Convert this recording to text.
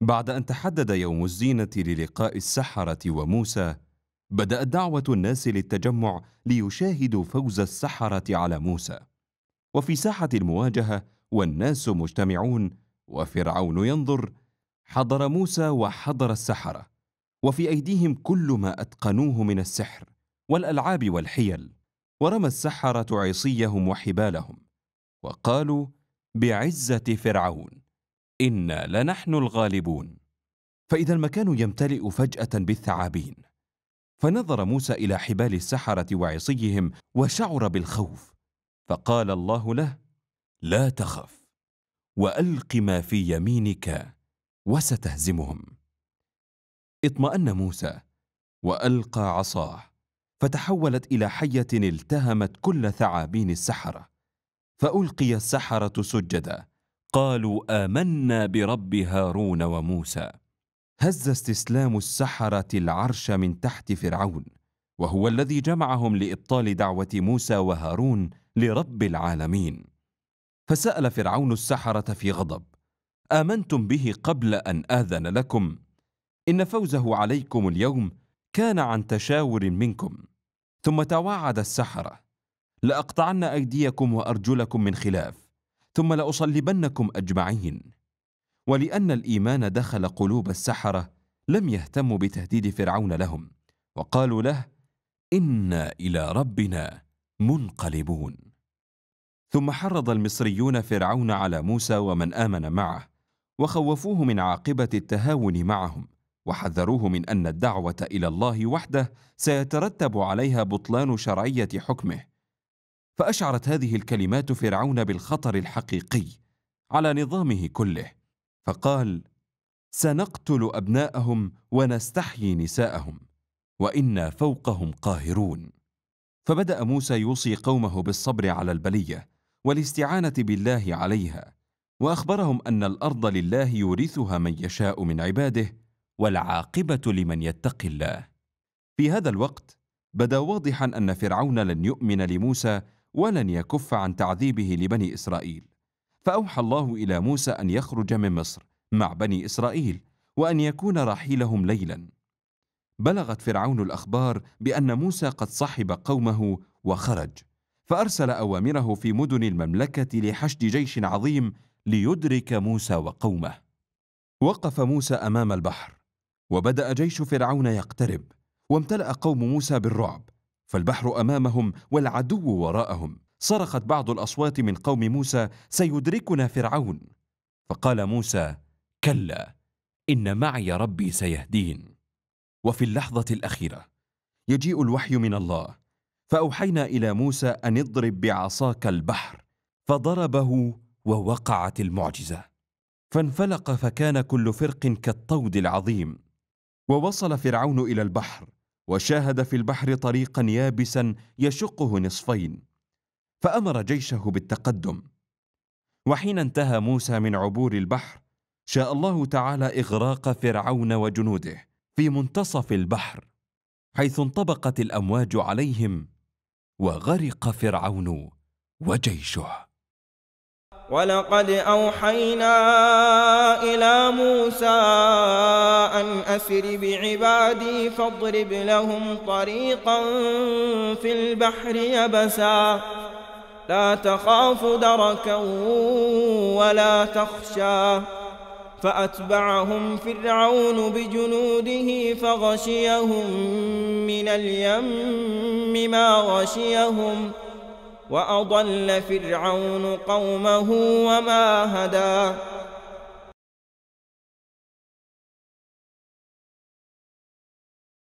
بعد أن تحدد يوم الزينة للقاء السحرة وموسى، بدأت دعوة الناس للتجمع ليشاهدوا فوز السحرة على موسى. وفي ساحة المواجهة والناس مجتمعون وفرعون ينظر، حضر موسى وحضر السحرة، وفي أيديهم كل ما أتقنوه من السحر والألعاب والحيل، ورمى السحرة عصيهم وحبالهم، وقالوا: بعزة فرعون إنا لنحن الغالبون فإذا المكان يمتلئ فجأة بالثعابين فنظر موسى إلى حبال السحرة وعصيهم وشعر بالخوف فقال الله له لا تخف وألق ما في يمينك وستهزمهم اطمأن موسى وألقى عصاه فتحولت إلى حية التهمت كل ثعابين السحرة فألقي السحرة سجدا قالوا امنا برب هارون وموسى هز استسلام السحره العرش من تحت فرعون وهو الذي جمعهم لابطال دعوه موسى وهارون لرب العالمين فسال فرعون السحره في غضب امنتم به قبل ان اذن لكم ان فوزه عليكم اليوم كان عن تشاور منكم ثم توعد السحره لاقطعن ايديكم وارجلكم من خلاف ثم لاصلبنكم اجمعين ولان الايمان دخل قلوب السحره لم يهتموا بتهديد فرعون لهم وقالوا له انا الى ربنا منقلبون ثم حرض المصريون فرعون على موسى ومن امن معه وخوفوه من عاقبه التهاون معهم وحذروه من ان الدعوه الى الله وحده سيترتب عليها بطلان شرعيه حكمه فاشعرت هذه الكلمات فرعون بالخطر الحقيقي على نظامه كله فقال سنقتل ابناءهم ونستحيي نساءهم وانا فوقهم قاهرون فبدا موسى يوصي قومه بالصبر على البليه والاستعانه بالله عليها واخبرهم ان الارض لله يورثها من يشاء من عباده والعاقبه لمن يتقي الله في هذا الوقت بدا واضحا ان فرعون لن يؤمن لموسى ولن يكف عن تعذيبه لبني اسرائيل فاوحى الله الى موسى ان يخرج من مصر مع بني اسرائيل وان يكون رحيلهم ليلا بلغت فرعون الاخبار بان موسى قد صحب قومه وخرج فارسل اوامره في مدن المملكه لحشد جيش عظيم ليدرك موسى وقومه وقف موسى امام البحر وبدا جيش فرعون يقترب وامتلا قوم موسى بالرعب فالبحر امامهم والعدو وراءهم صرخت بعض الاصوات من قوم موسى سيدركنا فرعون فقال موسى كلا ان معي ربي سيهدين وفي اللحظه الاخيره يجيء الوحي من الله فاوحينا الى موسى ان اضرب بعصاك البحر فضربه ووقعت المعجزه فانفلق فكان كل فرق كالطود العظيم ووصل فرعون الى البحر وشاهد في البحر طريقا يابسا يشقه نصفين فامر جيشه بالتقدم وحين انتهى موسى من عبور البحر شاء الله تعالى اغراق فرعون وجنوده في منتصف البحر حيث انطبقت الامواج عليهم وغرق فرعون وجيشه ولقد أوحينا إلى موسى أن أسر بعبادي فاضرب لهم طريقا في البحر يبسا لا تخاف دركا ولا تخشى فأتبعهم فرعون بجنوده فغشيهم من اليم ما غشيهم ۖ واضل فرعون قومه وما هدى